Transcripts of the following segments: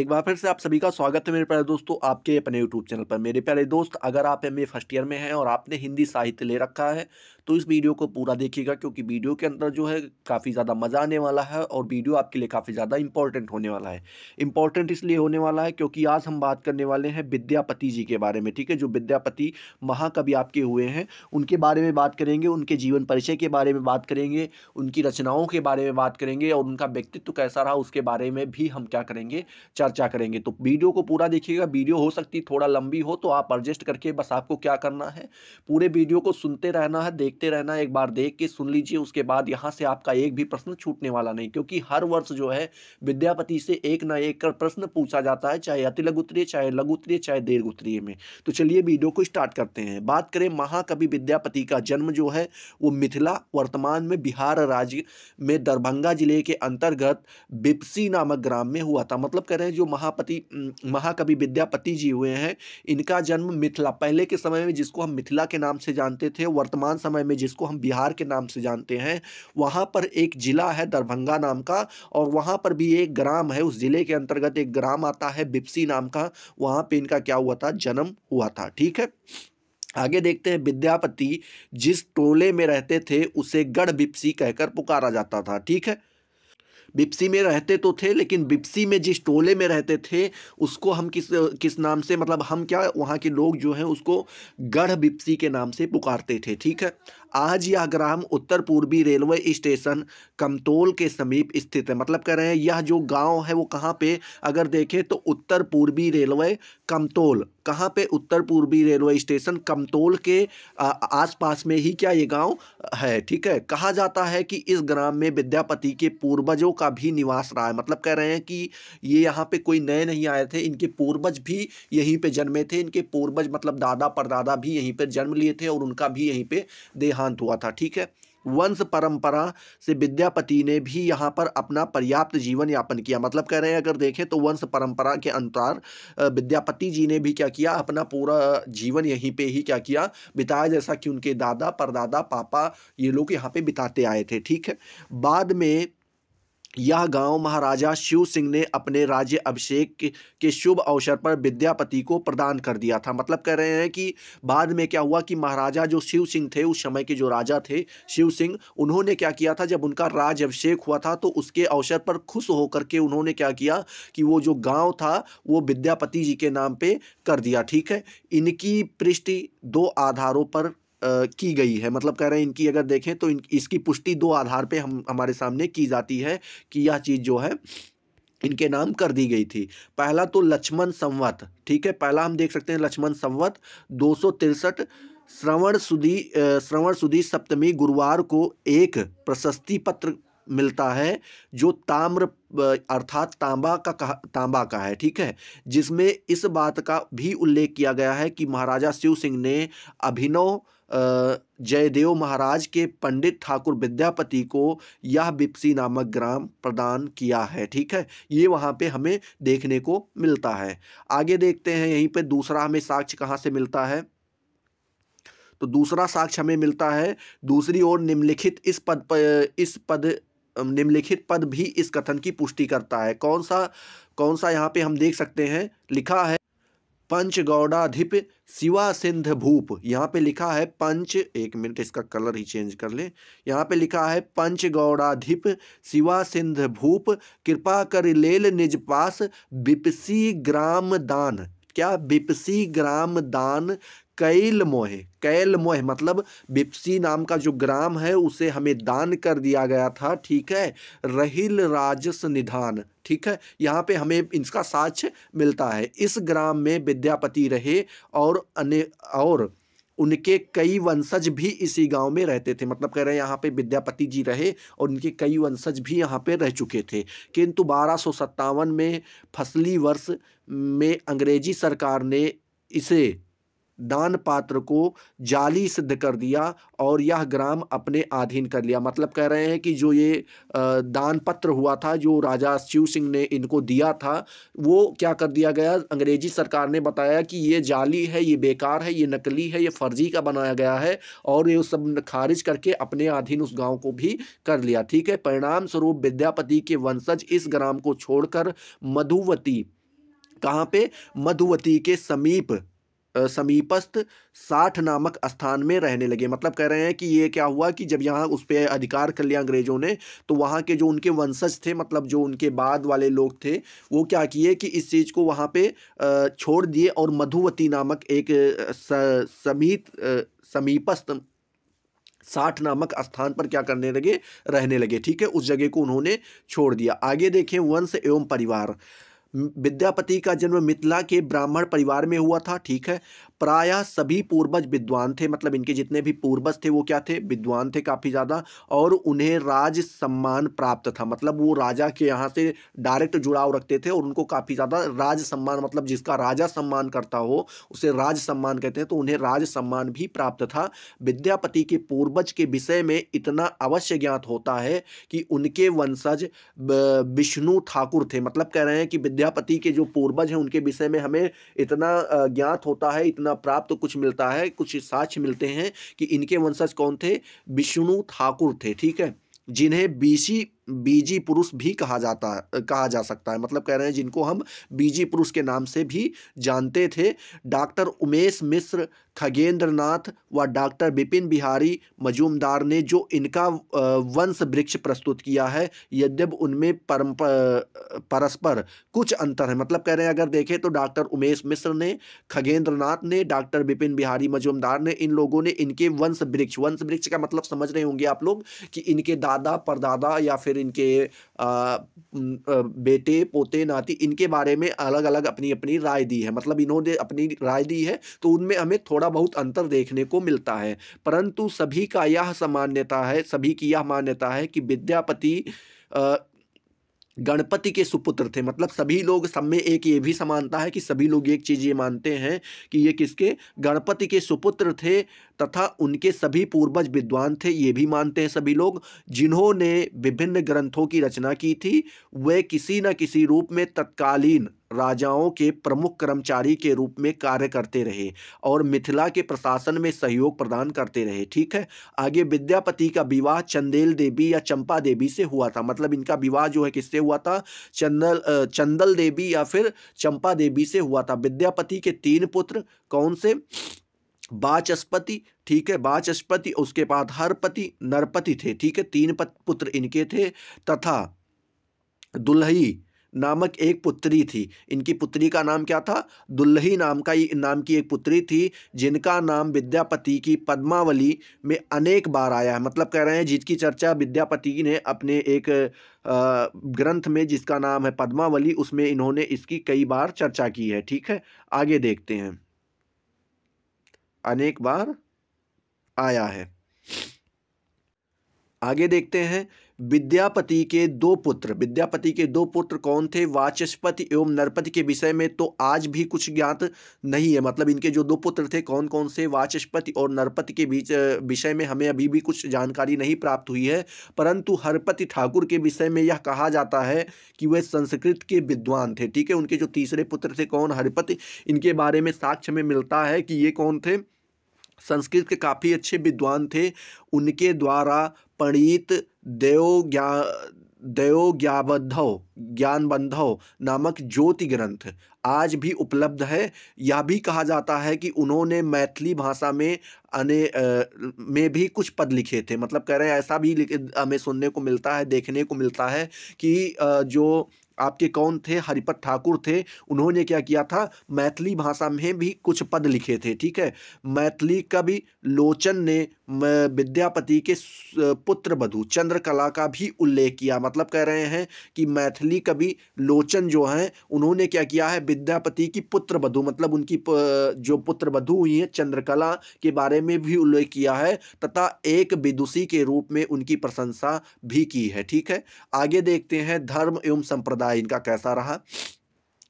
एक बार फिर से आप सभी का स्वागत है मेरे प्यारे दोस्तों आपके अपने YouTube चैनल पर मेरे प्यारे दोस्त अगर आप एम फर्स्ट ईयर में हैं और आपने हिंदी साहित्य ले रखा है तो इस वीडियो को पूरा देखिएगा क्योंकि वीडियो के अंदर जो है काफ़ी ज़्यादा मज़ा आने वाला है और वीडियो आपके लिए काफ़ी ज़्यादा इंपॉर्टेंट होने वाला है इंपॉर्टेंट इसलिए होने वाला है क्योंकि आज हम बात करने वाले हैं विद्यापति जी के बारे में ठीक है जो विद्यापति महाकवि आपके हुए हैं उनके बारे में बात करेंगे उनके जीवन परिचय के बारे में बात करेंगे उनकी रचनाओं के बारे में बात करेंगे और उनका व्यक्तित्व कैसा रहा उसके बारे में भी हम क्या करेंगे चर्चा करेंगे तो वीडियो को पूरा देखिएगा वीडियो हो सकती थोड़ा लंबी हो तो आप एडजस्ट करके बस आपको क्या करना है पूरे वीडियो को सुनते रहना है देखते रहना है एक बार देख के सुन लीजिए उसके बाद यहाँ से आपका एक भी प्रश्न छूटने वाला नहीं क्योंकि हर वर्ष जो है विद्यापति से एक ना एक कर प्रश्न पूछा जाता है चाहे अति लघु उत्तरीय चाहे लघु उत्तरीय चाहे दीर्घ उत्तरीय में तो चलिए वीडियो को स्टार्ट करते हैं बात करें महाकवि विद्यापति का जन्म जो है वो मिथिला वर्तमान में बिहार राज्य में दरभंगा जिले के अंतर्गत बिपसी नामक ग्राम में हुआ था मतलब कह रहे हैं जो महापति महाकवि विद्यापति जी हुए हैं इनका जन्म मिथिला पहले के समय में जिसको हम मिथिला के नाम से जानते थे वर्तमान समय में जिसको हम बिहार के नाम से जानते हैं वहाँ पर एक ज़िला है दरभंगा नाम का और वहाँ पर भी एक ग्राम है उस ज़िले के अंतर्गत एक ग्राम आता है बिप्सी नाम का वहाँ पर इनका क्या हुआ था जन्म हुआ था ठीक है आगे देखते हैं विद्यापति जिस टोले में रहते थे उसे गढ़ बिप्सी कहकर पुकारा जाता था ठीक है बिप्सी में रहते तो थे लेकिन बिप्सी में जिस टोले में रहते थे उसको हम किस किस नाम से मतलब हम क्या वहाँ के लोग जो हैं उसको गढ़ बिप्सी के नाम से पुकारते थे ठीक है आज यह ग्राम उत्तर पूर्वी रेलवे स्टेशन कमतोल के समीप स्थित है मतलब कह रहे हैं यह जो गांव है वो कहाँ पे अगर देखें तो उत्तर पूर्वी रेलवे कमतोल कहाँ पे उत्तर पूर्वी रेलवे स्टेशन कमतोल के आसपास में ही क्या ये गांव है ठीक है कहा जाता है कि इस ग्राम में विद्यापति के पूर्वजों का भी निवास रहा है मतलब कह रहे हैं कि ये यहाँ पे कोई नए नहीं आए थे इनके पूर्वज भी यहीं पे जन्मे थे इनके पूर्वज मतलब दादा परदादा भी यहीं पर जन्म लिए थे और उनका भी यहीं पर देहांत हुआ था ठीक है वंश परंपरा से विद्यापति ने भी यहाँ पर अपना पर्याप्त जीवन यापन किया मतलब कह रहे हैं अगर देखें तो वंश परंपरा के अनुसार विद्यापति जी ने भी क्या किया अपना पूरा जीवन यहीं पे ही क्या किया बिताया जैसा कि उनके दादा परदादा पापा ये लोग यहाँ पे बिताते आए थे ठीक है बाद में यह गांव महाराजा शिव सिंह ने अपने राज्य अभिषेक के शुभ अवसर पर विद्यापति को प्रदान कर दिया था मतलब कह रहे हैं कि बाद में क्या हुआ कि महाराजा जो शिव सिंह थे उस समय के जो राजा थे शिव सिंह उन्होंने क्या किया था जब उनका राज अभिषेक हुआ था तो उसके अवसर पर खुश होकर के उन्होंने क्या किया कि वो जो गाँव था वो विद्यापति जी के नाम पर कर दिया ठीक है इनकी पृष्टि दो आधारों पर की गई है मतलब कह रहे हैं इनकी अगर देखें तो इसकी पुष्टि दो आधार पे हम हमारे सामने की जाती है कि यह चीज़ जो है इनके नाम कर दी गई थी पहला तो लक्ष्मण संवत ठीक है पहला हम देख सकते हैं लक्ष्मण संवत दो श्रवण सुधी श्रवण सुदी सप्तमी गुरुवार को एक प्रशस्ति पत्र मिलता है जो ताम्र अर्थात तांबा का कहा तांबा का है ठीक है जिसमें इस बात का भी उल्लेख किया गया है कि महाराजा शिव सिंह ने अभिनव जयदेव महाराज के पंडित ठाकुर विद्यापति को यह बिप्सी नामक ग्राम प्रदान किया है ठीक है ये वहाँ पे हमें देखने को मिलता है आगे देखते हैं यहीं पे दूसरा हमें साक्ष्य कहाँ से मिलता है तो दूसरा साक्ष्य हमें मिलता है दूसरी ओर निम्नलिखित इस पद पर इस पद निम्नलिखित पद भी इस कथन की पुष्टि करता है कौन सा कौन सा यहाँ पे हम देख सकते हैं लिखा है पंचगौड़ाधिप शिवा सिंध भूप यहाँ पे लिखा है पंच एक मिनट इसका कलर ही चेंज कर ले यहाँ पे लिखा है पंचगौड़ाधिप शिवा सिंध भूप कृपा कर लेल निज पास बिपसी ग्राम दान क्या बिपसी ग्राम दान कैल मोहे कैल मोह मतलब बिप्सी नाम का जो ग्राम है उसे हमें दान कर दिया गया था ठीक है रहिल राजस निधान ठीक है यहाँ पे हमें इसका साक्ष्य मिलता है इस ग्राम में विद्यापति रहे और अने और उनके कई वंशज भी इसी गांव में रहते थे मतलब कह रहे हैं यहाँ पे विद्यापति जी रहे और उनके कई वंशज भी यहाँ पे रह चुके थे किंतु बारह में फसली वर्ष में अंग्रेजी सरकार ने इसे दान पात्र को जाली सिद्ध कर दिया और यह ग्राम अपने अधीन कर लिया मतलब कह रहे हैं कि जो ये दान पत्र हुआ था जो राजा शिव सिंह ने इनको दिया था वो क्या कर दिया गया अंग्रेजी सरकार ने बताया कि ये जाली है ये बेकार है ये नकली है ये फर्जी का बनाया गया है और ये सब खारिज करके अपने अधीन उस गाँव को भी कर लिया ठीक है परिणाम स्वरूप विद्यापति के वंशज इस ग्राम को छोड़कर मधुवती कहाँ पे मधुवती के समीप समीपस्थ साठ नामक स्थान में रहने लगे मतलब कह रहे हैं कि ये क्या हुआ कि जब यहाँ उस पर अधिकार कर लिया अंग्रेज़ों ने तो वहाँ के जो उनके वंशज थे मतलब जो उनके बाद वाले लोग थे वो क्या किए कि इस चीज़ को वहाँ पे छोड़ दिए और मधुवती नामक एक समीत समीपस्थ साठ नामक स्थान पर क्या करने लगे रहने लगे ठीक है उस जगह को उन्होंने छोड़ दिया आगे देखें वंश एवं परिवार विद्यापति का जन्म मिथिला के ब्राह्मण परिवार में हुआ था ठीक है प्रायः सभी पूर्वज विद्वान थे मतलब इनके जितने भी पूर्वज थे वो क्या थे विद्वान थे काफ़ी ज़्यादा और उन्हें राज सम्मान प्राप्त था मतलब वो राजा के यहाँ से डायरेक्ट जुड़ाव रखते थे और उनको काफ़ी ज़्यादा राज सम्मान मतलब जिसका राजा सम्मान करता हो उसे राज सम्मान कहते हैं तो उन्हें राज सम्मान भी प्राप्त था विद्यापति के पूर्वज के विषय में इतना अवश्य ज्ञात होता है कि उनके वंशज विष्णु ठाकुर थे मतलब कह रहे हैं कि विद्यापति के जो पूर्वज हैं उनके विषय में हमें इतना ज्ञात होता है इतना प्राप्त कुछ मिलता है कुछ साक्ष्य मिलते हैं कि इनके वंशज कौन थे विष्णु ठाकुर थे ठीक है जिन्हें बीसी बीजी पुरुष भी कहा जाता है कहा जा सकता है मतलब कह रहे हैं जिनको हम बीजी पुरुष के नाम से भी जानते थे डॉक्टर उमेश मिश्र खगेंद्र नाथ व डॉक्टर बिपिन बिहारी मजूमदार ने जो इनका वंश वृक्ष प्रस्तुत किया है यद्यप उनमें परम परस्पर कुछ अंतर है मतलब कह रहे हैं अगर देखें तो डॉक्टर उमेश मिश्र ने खगेंद्र नाथ ने डॉक्टर बिपिन बिहारी मजूमदार ने इन लोगों ने इनके वंश वृक्ष वंश वृक्ष का मतलब समझ रहे होंगे आप लोग कि इनके दादा परदादा या फिर इनके बेटे पोते नाती इनके बारे में अलग अलग अपनी अपनी राय दी है मतलब इन्होंने अपनी राय दी है तो उनमें हमें थोड़ा बहुत अंतर देखने को मिलता है परंतु सभी का यह सामान्यता है सभी की यह मान्यता है कि विद्यापति गणपति के सुपुत्र थे मतलब सभी लोग सब में एक ये भी समानता है कि सभी लोग एक चीज़ ये मानते हैं कि ये किसके गणपति के सुपुत्र थे तथा उनके सभी पूर्वज विद्वान थे ये भी मानते हैं सभी लोग जिन्होंने विभिन्न ग्रंथों की रचना की थी वे किसी न किसी रूप में तत्कालीन राजाओं के प्रमुख कर्मचारी के रूप में कार्य करते रहे और मिथिला के प्रशासन में सहयोग प्रदान करते रहे ठीक है आगे विद्यापति का विवाह चंदेल देवी या चंपा देवी से हुआ था मतलब इनका विवाह जो है किससे हुआ था चंदल चंदल देवी या फिर चंपा देवी से हुआ था विद्यापति के तीन पुत्र कौन से बाचस्पति ठीक है बाचस्पति उसके बाद हरपति नरपति थे ठीक है तीन पुत्र इनके थे तथा दुल्ही नामक एक पुत्री थी इनकी पुत्री का नाम क्या था दुल्ही नाम का ही नाम की एक पुत्री थी जिनका नाम विद्यापति की पद्मावली में अनेक बार आया है मतलब कह रहे हैं जिसकी चर्चा विद्यापति ने अपने एक ग्रंथ में जिसका नाम है पद्मावली उसमें इन्होंने इसकी कई बार चर्चा की है ठीक है आगे देखते हैं अनेक बार आया है आगे देखते हैं विद्यापति के दो पुत्र विद्यापति के दो पुत्र कौन थे वाचस्पति एवं नरपति के विषय में तो आज भी कुछ ज्ञात नहीं है मतलब इनके जो दो पुत्र थे कौन कौन से वाचस्पति और नरपति के बीच विषय में हमें अभी भी कुछ जानकारी नहीं प्राप्त हुई है परंतु हरपति ठाकुर के विषय में यह कहा जाता है कि वे संस्कृत के विद्वान थे ठीक है उनके जो तीसरे पुत्र थे कौन हरपति इनके बारे में साक्ष्य में मिलता है कि ये कौन थे संस्कृत के काफ़ी अच्छे विद्वान थे उनके द्वारा प्रणीत देव ज्ञा देव ज्ञाबद्धव ज्ञानबंधव नामक ज्योति ग्रंथ आज भी उपलब्ध है यह भी कहा जाता है कि उन्होंने मैथिली भाषा में अने आ, में भी कुछ पद लिखे थे मतलब कह रहे हैं ऐसा भी हमें सुनने को मिलता है देखने को मिलता है कि आ, जो आपके कौन थे हरिपत ठाकुर थे उन्होंने क्या किया था मैथिली भाषा में भी कुछ पद लिखे थे ठीक है मैथिली कवि लोचन ने विद्यापति के पुत्र बधु चंद्रकला का भी उल्लेख किया मतलब कह रहे हैं कि मैथिली कवि लोचन जो हैं उन्होंने क्या किया है विद्यापति की पुत्र बधु मतलब उनकी जो पुत्र बधु हुई हैं चंद्रकला के बारे में भी उल्लेख किया है तथा एक विदुषी के रूप में उनकी प्रशंसा भी की है ठीक है आगे देखते हैं धर्म एवं संप्रदाय इनका कैसा रहा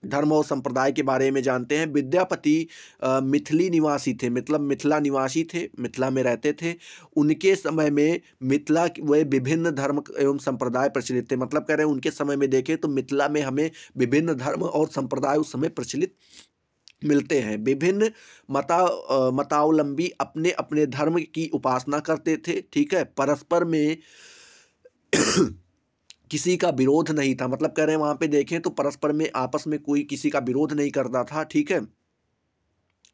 धर्म और संप्रदाय के बारे में जानते हैं विद्यापति मिथिली निवासी थे मतलब मिथिला निवासी थे मिथिला में रहते थे उनके समय में मिथिला वे विभिन्न धर्म एवं संप्रदाय प्रचलित थे मतलब कह रहे हैं उनके समय में देखें तो मिथिला में हमें विभिन्न धर्म और संप्रदाय उस समय प्रचलित मिलते हैं विभिन्न मता मतावलंबी अपने अपने धर्म की उपासना करते थे ठीक है परस्पर में किसी का विरोध नहीं था मतलब कह रहे हैं वहाँ पे देखें तो परस्पर में आपस में कोई किसी का विरोध नहीं करता था ठीक है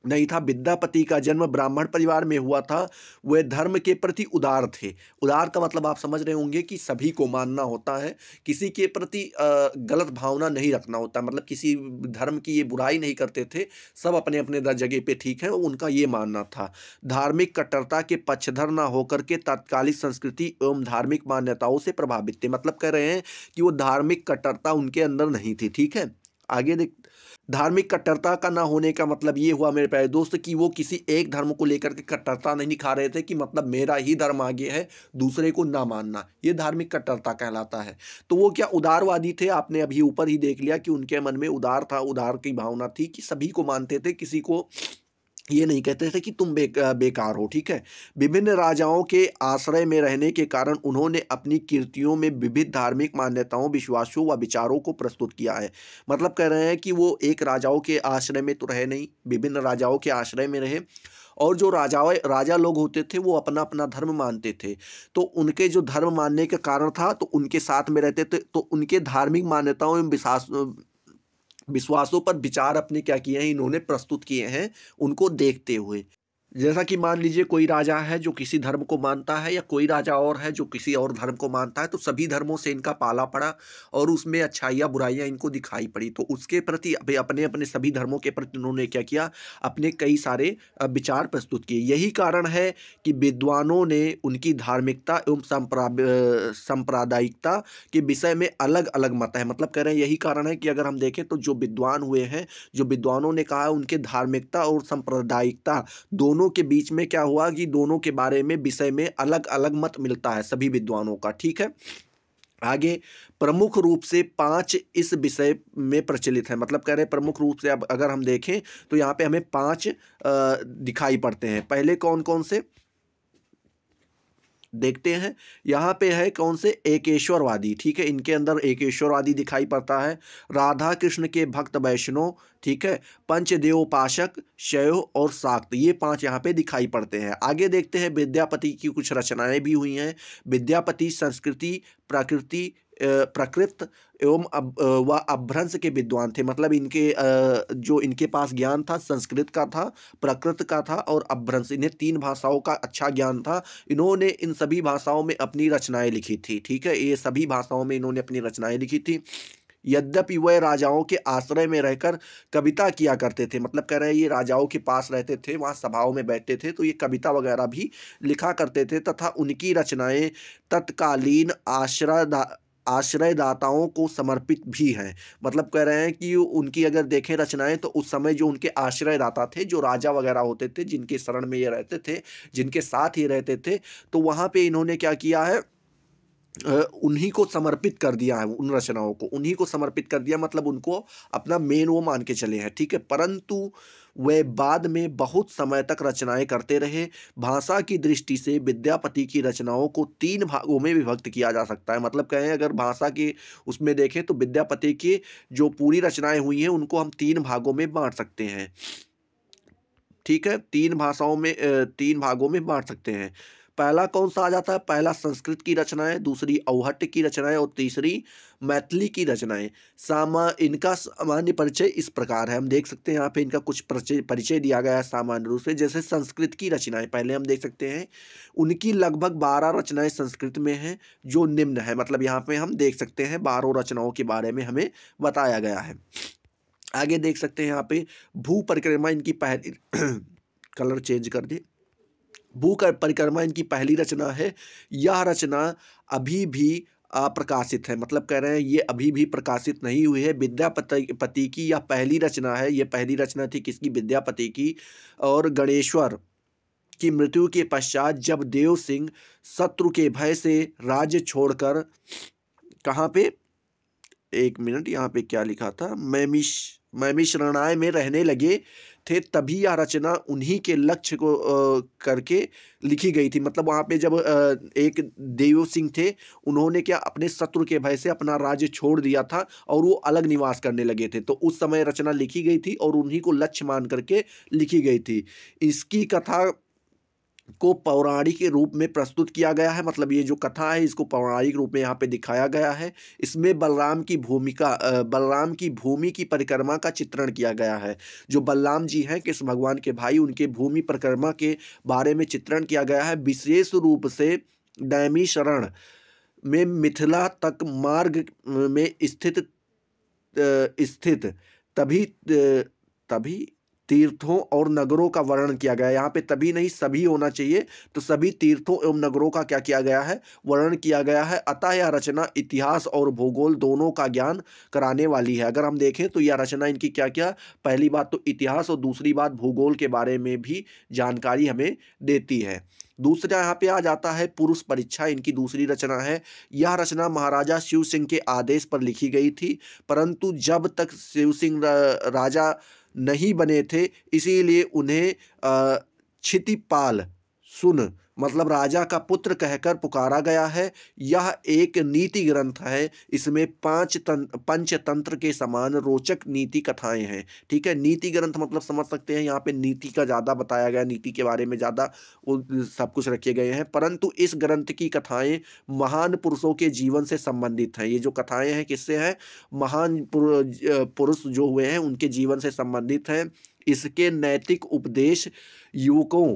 नहीं था विद्यापति का जन्म ब्राह्मण परिवार में हुआ था वे धर्म के प्रति उदार थे उदार का मतलब आप समझ रहे होंगे कि सभी को मानना होता है किसी के प्रति गलत भावना नहीं रखना होता मतलब किसी धर्म की ये बुराई नहीं करते थे सब अपने अपने जगह पे ठीक है उनका ये मानना था धार्मिक कट्टरता के पक्षधर न होकर के तात्कालिक संस्कृति एवं धार्मिक मान्यताओं से प्रभावित थे मतलब कह रहे हैं कि वो धार्मिक कट्टरता उनके अंदर नहीं थी ठीक है आगे देख धार्मिक कट्टरता का ना होने का मतलब ये हुआ मेरे प्यारे दोस्त कि वो किसी एक धर्म को लेकर के कट्टरता नहीं दिखा रहे थे कि मतलब मेरा ही धर्म आगे है दूसरे को ना मानना ये धार्मिक कट्टरता कहलाता है तो वो क्या उदारवादी थे आपने अभी ऊपर ही देख लिया कि उनके मन में उदार था उदार की भावना थी कि सभी को मानते थे किसी को ये नहीं कहते थे कि तुम बे, बेकार हो ठीक है विभिन्न राजाओं के आश्रय में रहने के कारण उन्होंने अपनी कृतियों में विविध धार्मिक मान्यताओं विश्वासों व विचारों को प्रस्तुत किया है मतलब कह रहे हैं कि वो एक राजाओं के आश्रय में तो रहे नहीं विभिन्न राजाओं के आश्रय में रहे और जो राजाओं राजा लोग होते थे वो अपना अपना धर्म मानते थे तो उनके जो धर्म मानने का कारण था तो उनके साथ में रहते थे तो उनके धार्मिक मान्यताओं एवं विश्वास विश्वासों पर विचार अपने क्या किए हैं इन्होंने प्रस्तुत किए हैं उनको देखते हुए जैसा कि मान लीजिए कोई राजा है जो किसी धर्म को मानता है या कोई राजा और है जो किसी और धर्म को मानता है तो सभी धर्मों से इनका पाला पड़ा और उसमें अच्छाइयाँ बुराइयाँ इनको दिखाई पड़ी तो उसके प्रति अपने अपने सभी धर्मों के प्रति उन्होंने क्या किया अपने कई सारे विचार प्रस्तुत किए यही कारण है कि विद्वानों ने उनकी धार्मिकता एवं संप्रादायिकता के विषय में अलग अलग मत है मतलब कह रहे हैं यही कारण है कि अगर हम देखें तो जो विद्वान हुए हैं जो विद्वानों ने कहा उनके धार्मिकता और सांप्रदायिकता दोनों दोनों के बीच में क्या हुआ कि दोनों के बारे में विषय में अलग अलग मत मिलता है सभी विद्वानों का ठीक है आगे प्रमुख रूप से पांच इस विषय में प्रचलित है मतलब कह रहे हैं प्रमुख रूप से अब अगर हम देखें तो यहाँ पे हमें पांच दिखाई पड़ते हैं पहले कौन कौन से देखते हैं यहाँ पे है कौन से एकेश्वरवादी ठीक है इनके अंदर एकेश्वरवादी दिखाई पड़ता है राधा कृष्ण के भक्त वैष्णव ठीक है पंचदेवोपासक शय और साक्त ये पांच यहाँ पे दिखाई पड़ते हैं आगे देखते हैं विद्यापति की कुछ रचनाएं भी हुई हैं विद्यापति संस्कृति प्रकृति प्रकृत एवं अब व अभ्रंश के विद्वान थे मतलब इनके जो इनके पास ज्ञान था संस्कृत का था प्रकृत का था और अभ्रंश इन्हें तीन भाषाओं का अच्छा ज्ञान था इन्होंने इन सभी भाषाओं में अपनी रचनाएं लिखी थी ठीक है ये सभी भाषाओं में इन्होंने अपनी रचनाएं लिखी थी यद्यपि वह राजाओं के आश्रय में रहकर कविता किया करते थे मतलब कह रहे हैं ये राजाओं के पास रहते थे वहाँ सभाओं में बैठते थे तो ये कविता वगैरह भी लिखा करते थे तथा उनकी रचनाएं तत्कालीन आश्रय आश्रयदाताओं को समर्पित भी हैं मतलब कह रहे हैं कि उनकी अगर देखें रचनाएं तो उस समय जो उनके आश्रयदाता थे जो राजा वगैरह होते थे जिनके शरण में ये रहते थे जिनके साथ ये रहते थे तो वहाँ पे इन्होंने क्या किया है उन्हीं को समर्पित कर दिया है उन रचनाओं को उन्हीं को समर्पित कर दिया मतलब उनको अपना मेन वो मान के चले हैं ठीक है परंतु वे बाद में बहुत समय तक रचनाएं करते रहे भाषा की दृष्टि से विद्यापति की रचनाओं को तीन भागों में विभक्त किया जा सकता है मतलब कहें अगर भाषा के उसमें देखें तो विद्यापति की जो पूरी रचनाएं हुई हैं उनको हम तीन भागों में बांट सकते हैं ठीक है तीन भाषाओं में तीन भागों में बांट सकते हैं पहला कौन सा आ जाता है पहला संस्कृत की रचनाएं दूसरी अवहट की रचनाएं और तीसरी मैथिली की रचनाएं सामा इनका सामान्य परिचय इस प्रकार है हम देख सकते हैं यहाँ पे इनका कुछ परिचय परिचय दिया गया है सामान्य रूप से जैसे संस्कृत की रचनाएं पहले हम देख सकते हैं उनकी लगभग बारह रचनाएं संस्कृत में हैं जो निम्न है मतलब यहाँ पे हम देख सकते हैं बारह रचनाओं के बारे में हमें बताया गया है आगे देख सकते हैं यहाँ पे भू परिक्रमा इनकी पहली कलर चेंज कर दी भू परिक्रमा इनकी पहली रचना है यह रचना अभी भी प्रकाशित है मतलब कह रहे हैं ये अभी भी प्रकाशित नहीं हुई है विद्यापति की यह पहली रचना है ये पहली रचना थी किसकी विद्यापति की और गणेश्वर की मृत्यु के पश्चात जब देव सिंह शत्रु के भय से राज्य छोड़कर कहाँ पे एक मिनट यहाँ पे क्या लिखा था मैमिश मैमी शरणाय में रहने लगे थे तभी यह रचना उन्हीं के लक्ष्य को आ, करके लिखी गई थी मतलब वहाँ पे जब आ, एक देव सिंह थे उन्होंने क्या अपने शत्रु के भय से अपना राज्य छोड़ दिया था और वो अलग निवास करने लगे थे तो उस समय रचना लिखी गई थी और उन्हीं को लक्ष्य मान करके लिखी गई थी इसकी कथा को पौराणिक रूप में प्रस्तुत किया गया है मतलब ये जो कथा है इसको पौराणिक रूप में यहाँ पे दिखाया गया है इसमें बलराम की भूमिका बलराम की भूमि की परिक्रमा का चित्रण किया गया है जो बलराम जी हैं कृष्ण भगवान के भाई उनके भूमि परिक्रमा के बारे में चित्रण किया गया है विशेष रूप से डैमी शरण में मिथिला तक मार्ग में स्थित स्थित तभी तभी तीर्थों और नगरों का वर्णन किया गया है यहाँ पे तभी नहीं सभी होना चाहिए तो सभी तीर्थों एवं नगरों का क्या किया गया है वर्णन किया गया है अतः यह रचना इतिहास और भूगोल दोनों का ज्ञान कराने वाली है अगर हम देखें तो यह रचना इनकी क्या क्या पहली बात तो इतिहास और दूसरी बात भूगोल के बारे में भी जानकारी हमें देती है दूसरा यहाँ पे आ जाता है पुरुष परीक्षा इनकी दूसरी रचना है यह रचना महाराजा शिव सिंह के आदेश पर लिखी गई थी परंतु जब तक शिव सिंह राजा नहीं बने थे इसीलिए उन्हें क्षितिपाल सुन मतलब राजा का पुत्र कहकर पुकारा गया है यह एक नीति ग्रंथ है इसमें पांच पंच तंत्र के समान रोचक नीति कथाएं हैं ठीक है नीति ग्रंथ मतलब समझ सकते हैं यहाँ पे नीति का ज़्यादा बताया गया नीति के बारे में ज़्यादा सब कुछ रखे गए हैं परंतु इस ग्रंथ की कथाएं महान पुरुषों के जीवन से संबंधित हैं ये जो कथाएं हैं किससे हैं महान पुरुष जो हुए हैं उनके जीवन से संबंधित हैं इसके नैतिक उपदेश युवकों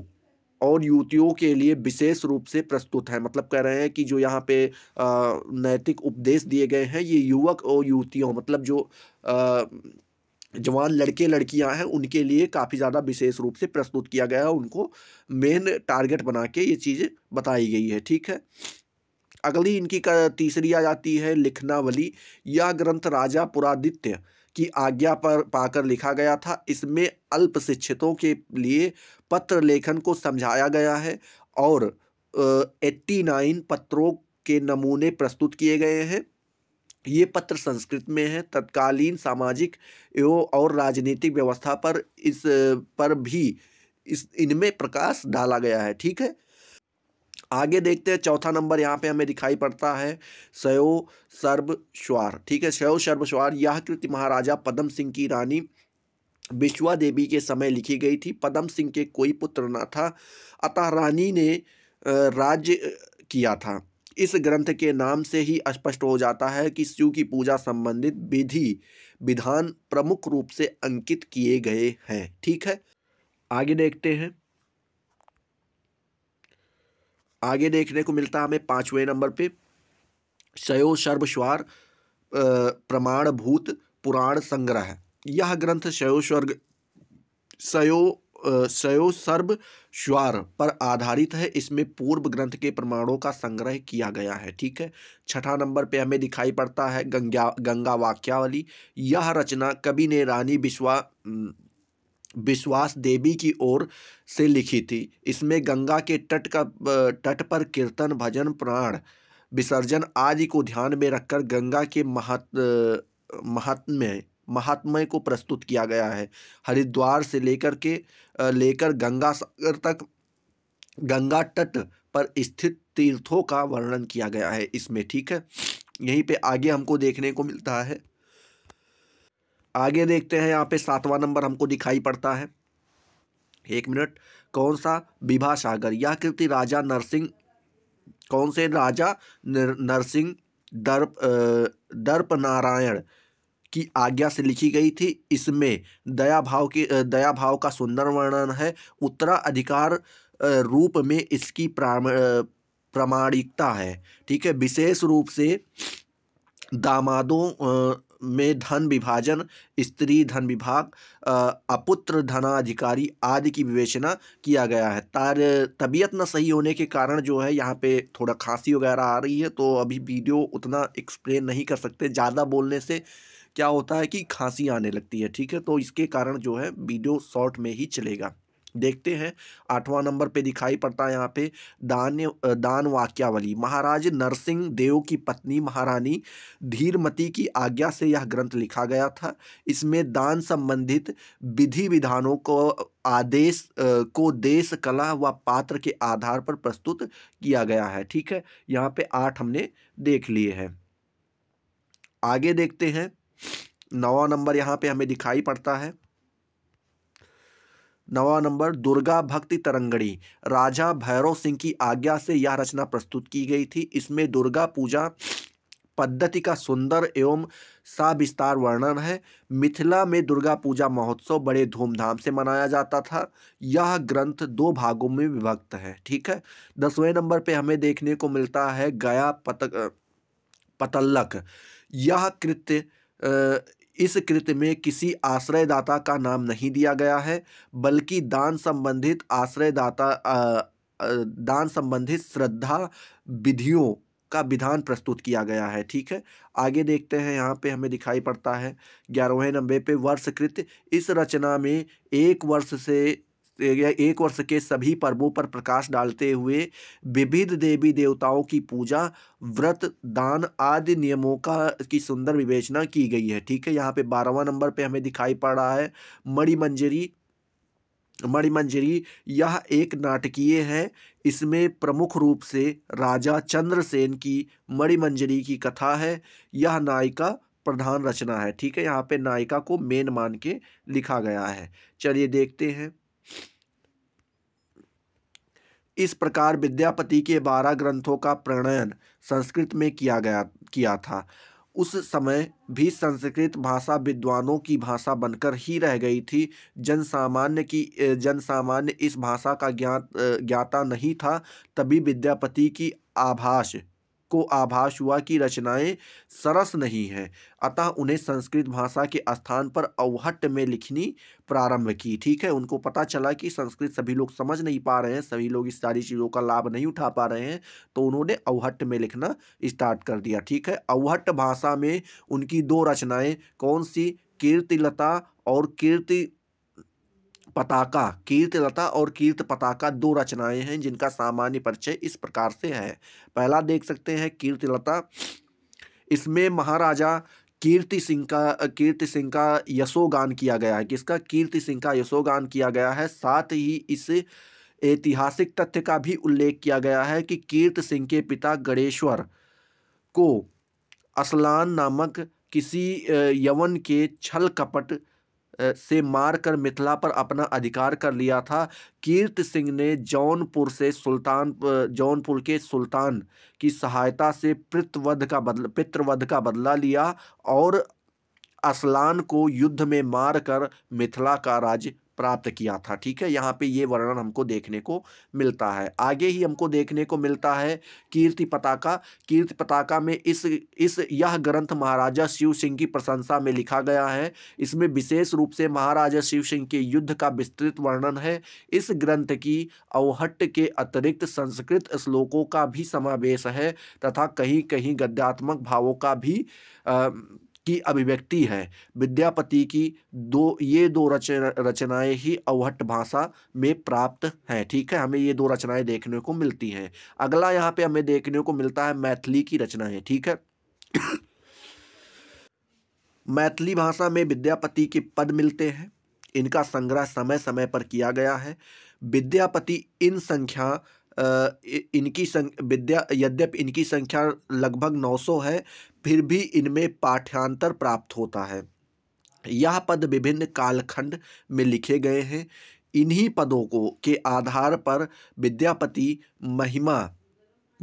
और युवतियों के लिए विशेष रूप से प्रस्तुत है मतलब कह रहे हैं कि जो यहाँ पे नैतिक उपदेश दिए गए हैं ये युवक और युवतियों मतलब जो जवान लड़के लड़कियां हैं उनके लिए काफ़ी ज़्यादा विशेष रूप से प्रस्तुत किया गया है उनको मेन टारगेट बना के ये चीज़ें बताई गई है ठीक है अगली इनकी तीसरी आ जाती है लिखनावली यह ग्रंथ राजा पुरादित्य की आज्ञा पर पाकर लिखा गया था इसमें अल्प शिक्षितों के लिए पत्र लेखन को समझाया गया है और एट्टी नाइन पत्रों के नमूने प्रस्तुत किए गए हैं ये पत्र संस्कृत में है तत्कालीन सामाजिक एवं और राजनीतिक व्यवस्था पर इस पर भी इस इनमें प्रकाश डाला गया है ठीक है आगे देखते हैं चौथा नंबर यहाँ पे हमें दिखाई पड़ता है सयो सर्वस्वार ठीक है सयो सर्वस्वार यह कृति महाराजा पदम सिंह की रानी विश्वा देवी के समय लिखी गई थी पदम सिंह के कोई पुत्र न था अतः रानी ने राज्य किया था इस ग्रंथ के नाम से ही स्पष्ट हो जाता है कि शिव की पूजा संबंधित विधि विधान प्रमुख रूप से अंकित किए गए हैं ठीक है आगे देखते हैं आगे देखने को मिलता हमें पाँचवें नंबर पे सयो सर्वस्वार प्रमाणभूत पुराण संग्रह यह ग्रंथ सयो स्वर्ग सयो सयो सर्व स्वार पर आधारित है इसमें पूर्व ग्रंथ के प्रमाणों का संग्रह किया गया है ठीक है छठा नंबर पे हमें दिखाई पड़ता है गंगा गंगा वाक्यावली यह रचना कवि ने रानी विश्वा विश्वास देवी की ओर से लिखी थी इसमें गंगा के तट का तट पर कीर्तन भजन प्राण विसर्जन आदि को ध्यान में रखकर गंगा के महत्व महात्म्य महात्म्य को प्रस्तुत किया गया है हरिद्वार से लेकर के लेकर गंगा सागर तक गंगा तट पर स्थित तीर्थों का वर्णन किया गया है इसमें ठीक है यहीं पे आगे हमको देखने को मिलता है आगे देखते हैं यहाँ पे सातवां नंबर हमको दिखाई पड़ता है एक मिनट कौन सा विभा सागर यह कृति राजा नरसिंह कौन से राजा नरसिंह दर्प दर्प नारायण की आज्ञा से लिखी गई थी इसमें दया भाव की दया भाव का सुंदर वर्णन है उत्तराधिकार रूप में इसकी प्रामाणिकता है ठीक है विशेष रूप से दामादों में धन विभाजन स्त्री धन विभाग अपुत्र धनाधिकारी आदि की विवेचना किया गया है तार तबीयत न सही होने के कारण जो है यहाँ पे थोड़ा खांसी वगैरह आ रही है तो अभी वीडियो उतना एक्सप्लेन नहीं कर सकते ज़्यादा बोलने से क्या होता है कि खांसी आने लगती है ठीक है तो इसके कारण जो है वीडियो शॉर्ट में ही चलेगा देखते हैं आठवां नंबर पे दिखाई पड़ता है यहाँ पे दान दान वाक्यावली महाराज नरसिंह देव की पत्नी महारानी धीरमती की आज्ञा से यह ग्रंथ लिखा गया था इसमें दान संबंधित विधि विधानों को आदेश को देश कला व पात्र के आधार पर प्रस्तुत किया गया है ठीक है यहाँ पे आठ हमने देख लिए हैं आगे देखते हैं नवा नंबर यहाँ पर हमें दिखाई पड़ता है नवा नंबर दुर्गा भक्ति तरंगड़ी राजा भैरव सिंह की आज्ञा से यह रचना प्रस्तुत की गई थी इसमें दुर्गा पूजा पद्धति का सुंदर एवं साविस्तार वर्णन है मिथिला में दुर्गा पूजा महोत्सव बड़े धूमधाम से मनाया जाता था यह ग्रंथ दो भागों में विभक्त है ठीक है दसवें नंबर पे हमें देखने को मिलता है गया पतक पतल्लक यह कृत्य इस कृत्य में किसी आश्रयदाता का नाम नहीं दिया गया है बल्कि दान संबंधित आश्रयदाता दान संबंधित श्रद्धा विधियों का विधान प्रस्तुत किया गया है ठीक है आगे देखते हैं यहाँ पे हमें दिखाई पड़ता है ग्यारहवें नंबे पे वर्ष कृत इस रचना में एक वर्ष से एक वर्ष के सभी पर्वों पर प्रकाश डालते हुए विविध देवी देवताओं की पूजा व्रत दान आदि नियमों का की सुंदर विवेचना की गई है ठीक है यहाँ पे बारहवा नंबर पे हमें दिखाई पड़ रहा है मणिमंजरी मणिमंजरी यह एक नाटकीय है इसमें प्रमुख रूप से राजा चंद्रसेन की मणिमंजरी की कथा है यह नायिका प्रधान रचना है ठीक है यहाँ पे नायिका को मेन मान के लिखा गया है चलिए देखते हैं इस प्रकार विद्यापति के बारह ग्रंथों का प्रणयन संस्कृत में किया गया किया था उस समय भी संस्कृत भाषा विद्वानों की भाषा बनकर ही रह गई थी जन सामान्य की जन सामान्य इस भाषा का ज्ञात ज्ञाता नहीं था तभी विद्यापति की आभाष को आभास हुआ कि रचनाएं सरस नहीं हैं अतः उन्हें संस्कृत भाषा के स्थान पर अवहट्ट में लिखनी प्रारंभ की ठीक है उनको पता चला कि संस्कृत सभी लोग समझ नहीं पा रहे हैं सभी लोग इस सारी चीज़ों का लाभ नहीं उठा पा रहे हैं तो उन्होंने अवहट्ट में लिखना स्टार्ट कर दिया ठीक है अवहट भाषा में उनकी दो रचनाएँ कौन सी कीर्तिलता और कीर्ति पताका कीर्तलता और कीर्त पताका दो रचनाएं हैं जिनका सामान्य परिचय इस प्रकार से है पहला देख सकते हैं कीर्तलता इसमें महाराजा कीर्ति सिंह का कीर्ति सिंह का यशोगान किया गया है किसका कीर्ति सिंह का यशोगान किया गया है साथ ही इस ऐतिहासिक तथ्य का भी उल्लेख किया गया है कि कीर्त सिंह के पिता गणेश्वर को असलान नामक किसी यवन के छल कपट से मारकर मिथिला पर अपना अधिकार कर लिया था कीर्त सिंह ने जौनपुर से सुल्तान जौनपुर के सुल्तान की सहायता से पितृवध का बदल पितृवध का बदला लिया और असलान को युद्ध में मारकर मिथिला का राज्य प्राप्त किया था ठीक है यहाँ पे ये वर्णन हमको देखने को मिलता है आगे ही हमको देखने को मिलता है कीर्ति पताका कीर्ति पताका में इस इस यह ग्रंथ महाराजा शिव सिंह की प्रशंसा में लिखा गया है इसमें विशेष रूप से महाराजा शिव सिंह के युद्ध का विस्तृत वर्णन है इस ग्रंथ की अवहट्ट के अतिरिक्त संस्कृत श्लोकों का भी समावेश है तथा कहीं कहीं गद्यात्मक भावों का भी आ, की अभिव्यक्ति है विद्यापति की दो ये दो रच रचनाएँ ही अवहट भाषा में प्राप्त हैं ठीक है हमें ये दो रचनाएँ देखने को मिलती हैं अगला यहाँ पे हमें देखने को मिलता है मैथिली की रचनाएं ठीक है मैथिली भाषा में विद्यापति के पद मिलते हैं इनका संग्रह समय समय पर किया गया है विद्यापति इन संख्या इनकी विद्या यद्यप इनकी संख्या लगभग 900 है फिर भी इनमें पाठ्यांतर प्राप्त होता है यह पद विभिन्न कालखंड में लिखे गए हैं इन्हीं पदों को के आधार पर विद्यापति महिमा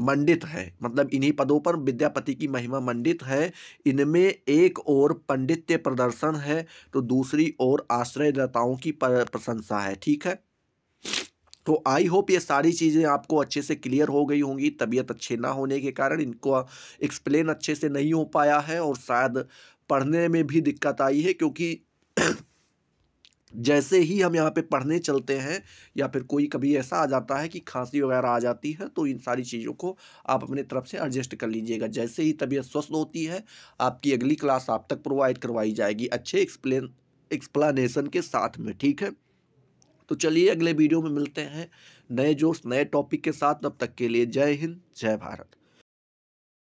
मंडित है मतलब इन्हीं पदों पर विद्यापति की महिमा मंडित है इनमें एक ओर पंडित्य प्रदर्शन है तो दूसरी ओर आश्रयदाताओं की प्रशंसा है ठीक है तो आई होप ये सारी चीज़ें आपको अच्छे से क्लियर हो गई होंगी तबीयत अच्छे ना होने के कारण इनको एक्सप्लेन अच्छे से नहीं हो पाया है और शायद पढ़ने में भी दिक्कत आई है क्योंकि जैसे ही हम यहाँ पे पढ़ने चलते हैं या फिर कोई कभी ऐसा आ जाता है कि खांसी वगैरह आ जाती है तो इन सारी चीज़ों को आप अपने तरफ से एडजस्ट कर लीजिएगा जैसे ही तबीयत स्वस्थ होती है आपकी अगली क्लास आप तक प्रोवाइड करवाई जाएगी अच्छे एक्सप्लेन एक्सप्लानेशन के साथ में ठीक है तो चलिए अगले वीडियो में मिलते हैं नए जोश नए टॉपिक के साथ तब तक के लिए जय हिंद जय भारत